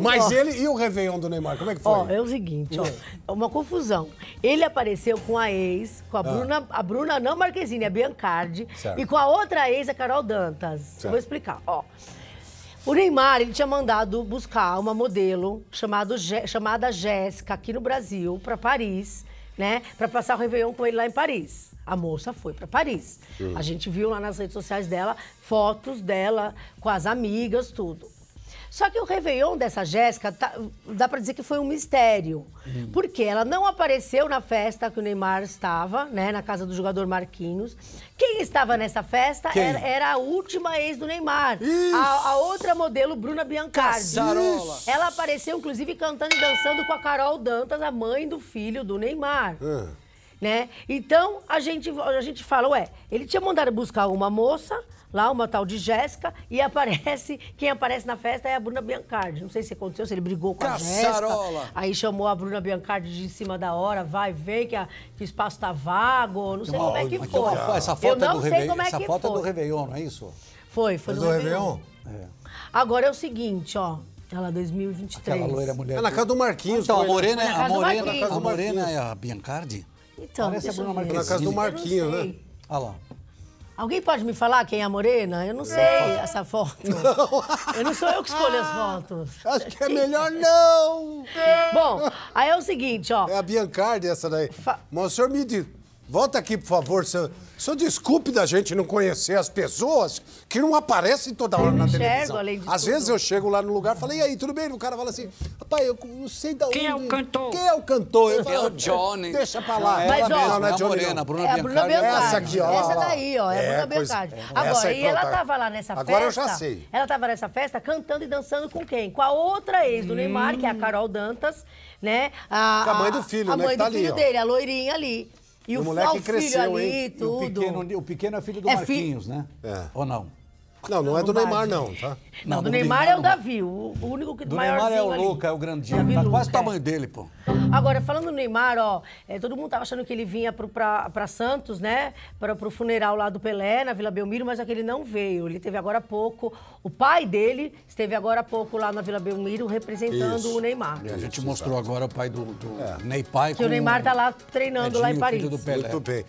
Mas ele e o Réveillon do Neymar, como é que foi? Ó, é o seguinte, ó, hum. é uma confusão. Ele apareceu com a ex, com a ah. Bruna, a Bruna não Marquezine, a Biancardi, certo. e com a outra ex, a Carol Dantas. Certo. vou explicar, ó. O Neymar, ele tinha mandado buscar uma modelo chamado, chamada Jéssica aqui no Brasil, para Paris, né? Para passar o Réveillon com ele lá em Paris. A moça foi para Paris. Hum. A gente viu lá nas redes sociais dela fotos dela com as amigas, tudo. Só que o Réveillon dessa Jéssica, tá, dá para dizer que foi um mistério. Hum. Porque ela não apareceu na festa que o Neymar estava, né? Na casa do jogador Marquinhos. Quem estava nessa festa era, era, a última ex do Neymar. A, a, outra modelo, Bruna Biancardi. Caçarola. Ela apareceu, inclusive, cantando e dançando com a Carol Dantas, a mãe do filho do Neymar. Hum. Né? Então, a gente, a gente fala, ué, ele tinha mandado buscar uma moça lá uma tal de Jéssica, e aparece, quem aparece na festa é a Bruna Biancardi. Não sei se aconteceu, se ele brigou com Caçarola. a Jéssica. Aí chamou a Bruna Biancardi de em cima da hora, vai, vem, que, a, que o espaço tá vago, não sei uma, como é que foi. essa foto eu é não é do sei como é essa que foto foi. é do Réveillon, não é isso? Foi, foi, foi é do, do Réveillon. Réveillon? É. Agora é o seguinte, ó. Ela 2023. É Aquela loira mulher. É na casa do Marquinhos. Então, a né? Morena, é, a Morena, a Morena é a Biancardi? Então, Parece a Bruna Marquinhos. Na casa do Marquinhos, né? Olha lá. Alguém pode me falar quem é a morena? Eu não sei é. essa foto. Não. Eu não sou eu que escolho as ah, fotos. Acho que é melhor não. Bom, aí é o seguinte, ó. É a Biancardi essa daí. Fa... Mas o senhor me diz, Volta aqui, por favor, senhor. Senhor, desculpe da gente não conhecer as pessoas que não aparecem toda hora na televisão. Chego, além de Às tudo. vezes eu chego lá no lugar e falo, e aí, tudo bem? O cara fala assim, rapaz, eu não sei da onde... Quem é o cantor? Quem é o cantor? Eu falo, é o Johnny. Deixa pra lá. Mas, ela ó, mesmo, não é, é a Johnny, Morena, Bruna é a Bruna Biancardi. Essa aqui, ó. Essa daí, ó, é, é a Bruna Biancardi. É. Agora, e ela tá. tava lá nessa festa... Agora eu já sei. Ela tava nessa festa cantando e dançando com quem? Com a outra ex do hum. Neymar, que é a hum. Carol Dantas, né? A, a, a mãe do filho, a né? A mãe do tá filho dele, a loirinha ali. E o, o moleque cresceu, filho ali, hein? tudo. O pequeno, o pequeno, é filho do é Marquinhos, fi... né? É. Ou não? Não, não, é do Neymar, não, tá? Não, do Neymar, é, é o Davi, o único que do O Neymar é o ali. Luca, é o grandinho. Davi tá Luca. quase o é. tamanho dele, pô. Agora, falando do Neymar, ó, é, todo mundo tava achando que ele vinha pro, pra, pra Santos, né? Pra, pro funeral lá do Pelé, na Vila Belmiro, mas aquele não veio. Ele teve agora há pouco. O pai dele esteve agora há pouco lá na Vila Belmiro representando Isso. o Neymar. E a gente Isso, mostrou exatamente. agora o pai do, do é. Ney Pai. Que o Neymar tá lá treinando lá em Paris. Muito bem.